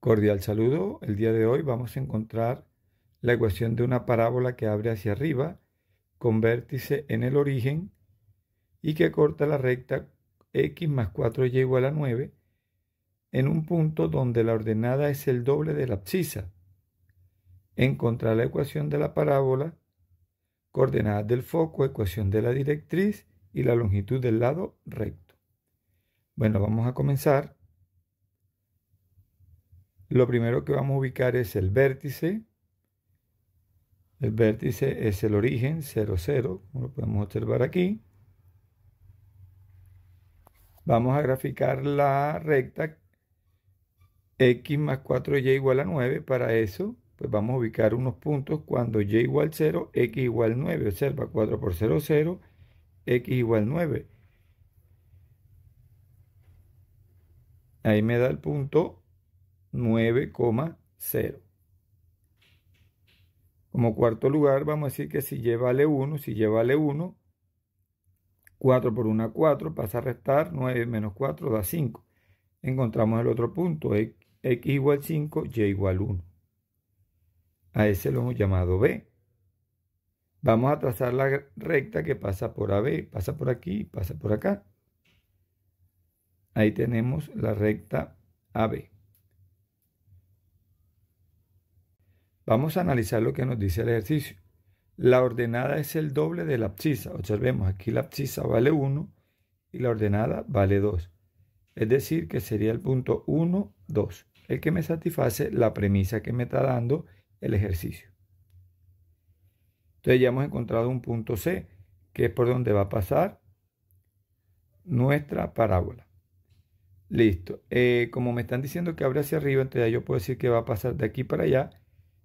Cordial saludo. El día de hoy vamos a encontrar la ecuación de una parábola que abre hacia arriba con vértice en el origen y que corta la recta x más 4y igual a 9 en un punto donde la ordenada es el doble de la abscisa. Encontrar la ecuación de la parábola, coordenadas del foco, ecuación de la directriz y la longitud del lado recto. Bueno, vamos a comenzar lo primero que vamos a ubicar es el vértice. El vértice es el origen 0, 0, como lo podemos observar aquí. Vamos a graficar la recta x más 4y igual a 9. Para eso, pues vamos a ubicar unos puntos cuando y igual 0, x igual 9. Observa, 4 por 0, 0, x igual 9. Ahí me da el punto 9,0. Como cuarto lugar, vamos a decir que si Y vale 1, si Y vale 1, 4 por 1, 4, pasa a restar, 9 menos 4 da 5. Encontramos el otro punto, x igual 5, y igual 1. A ese lo hemos llamado B. Vamos a trazar la recta que pasa por AB, pasa por aquí, pasa por acá. Ahí tenemos la recta AB. Vamos a analizar lo que nos dice el ejercicio. La ordenada es el doble de la abscisa. Observemos, aquí la abscisa vale 1 y la ordenada vale 2. Es decir, que sería el punto 1, 2, el que me satisface la premisa que me está dando el ejercicio. Entonces ya hemos encontrado un punto C, que es por donde va a pasar nuestra parábola. Listo. Eh, como me están diciendo que abre hacia arriba, entonces yo puedo decir que va a pasar de aquí para allá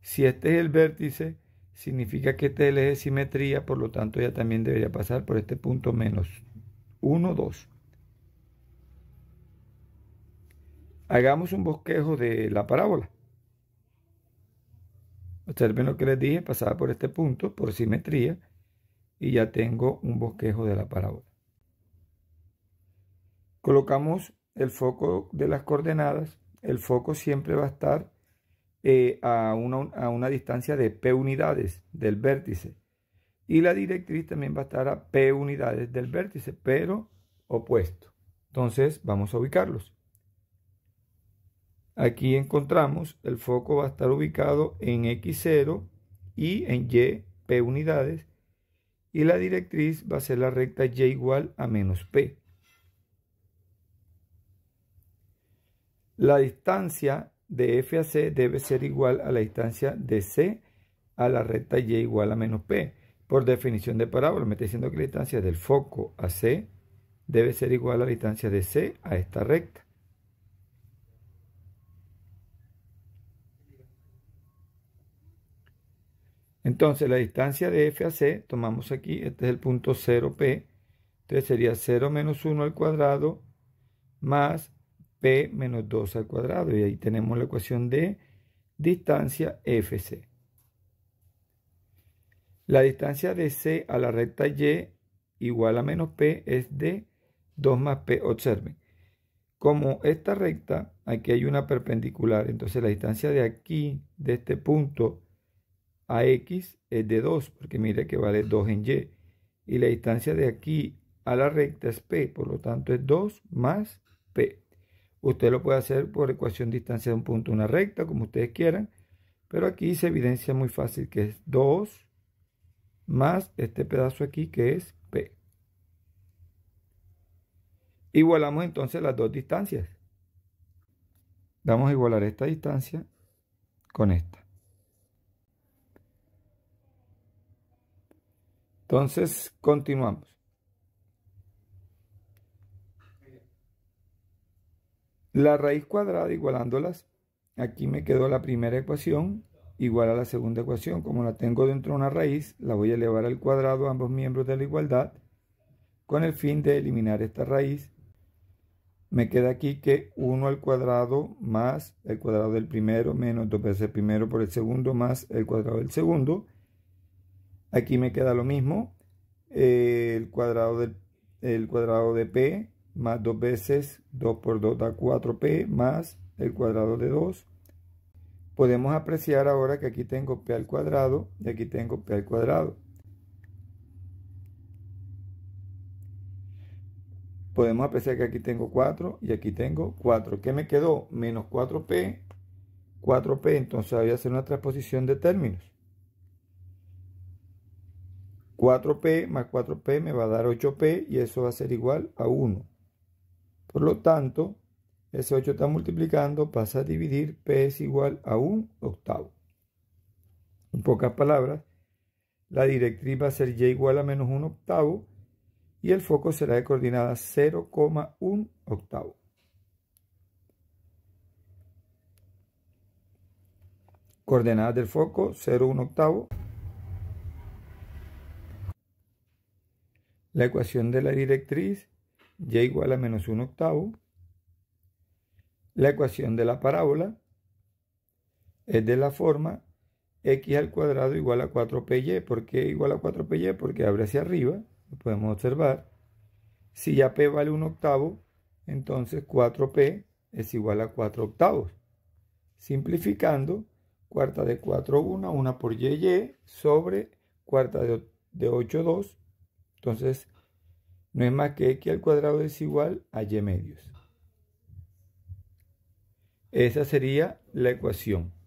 si este es el vértice, significa que este es eje de simetría, por lo tanto ya también debería pasar por este punto menos 1, 2. Hagamos un bosquejo de la parábola. Observen lo que les dije, pasaba por este punto, por simetría, y ya tengo un bosquejo de la parábola. Colocamos el foco de las coordenadas. El foco siempre va a estar eh, a, una, a, una, distancia de P unidades del vértice. Y la directriz también va a estar a P unidades del vértice, pero opuesto. Entonces vamos a ubicarlos. Aquí encontramos el foco va a estar ubicado en X0 y en Y, P unidades. Y la directriz va a ser la recta Y igual a menos P. La distancia de f a c debe ser igual a la distancia de c a la recta y igual a menos p. Por definición de parábola, me está diciendo que la distancia del foco a c debe ser igual a la distancia de c a esta recta. Entonces, la distancia de f a c, tomamos aquí, este es el punto 0p, entonces sería 0 menos 1 al cuadrado más P menos 2 al cuadrado. Y ahí tenemos la ecuación de distancia FC. La distancia de C a la recta Y igual a menos P es de 2 más P. Observen, como esta recta, aquí hay una perpendicular, entonces la distancia de aquí, de este punto a X es de 2, porque mire que vale 2 en Y. Y la distancia de aquí a la recta es P, por lo tanto es 2 más P. Usted lo puede hacer por ecuación distancia de un punto a una recta, como ustedes quieran. Pero aquí se evidencia muy fácil que es 2 más este pedazo aquí que es P. Igualamos entonces las dos distancias. Vamos a igualar esta distancia con esta. Entonces continuamos. La raíz cuadrada igualándolas, aquí me quedó la primera ecuación igual a la segunda ecuación. Como la tengo dentro de una raíz, la voy a elevar al cuadrado a ambos miembros de la igualdad con el fin de eliminar esta raíz. Me queda aquí que 1 al cuadrado más el cuadrado del primero menos 2 veces el primero por el segundo más el cuadrado del segundo. Aquí me queda lo mismo, eh, el cuadrado del el cuadrado de p más 2 veces 2 por 2 da 4p más el cuadrado de 2. Podemos apreciar ahora que aquí tengo p al cuadrado y aquí tengo p al cuadrado. Podemos apreciar que aquí tengo 4 y aquí tengo 4. ¿Qué me quedó? Menos 4p, 4p. Entonces voy a hacer una transposición de términos. 4p más 4p me va a dar 8p y eso va a ser igual a 1. Por lo tanto, ese 8 está multiplicando, pasa a dividir, P es igual a un octavo. En pocas palabras, la directriz va a ser Y igual a menos un octavo y el foco será de coordenada 0,1 octavo. Coordenadas del foco 0,1 octavo. La ecuación de la directriz y igual a menos 1 octavo, la ecuación de la parábola es de la forma x al cuadrado igual a 4py. ¿Por qué igual a 4py? Porque abre hacia arriba, lo podemos observar. Si ya p vale 1 octavo, entonces 4p es igual a 4 octavos. Simplificando, cuarta de 4, 1, 1 por y, sobre cuarta de, de 8, 2. Entonces, no es más que x al cuadrado es igual a y medios. Esa sería la ecuación.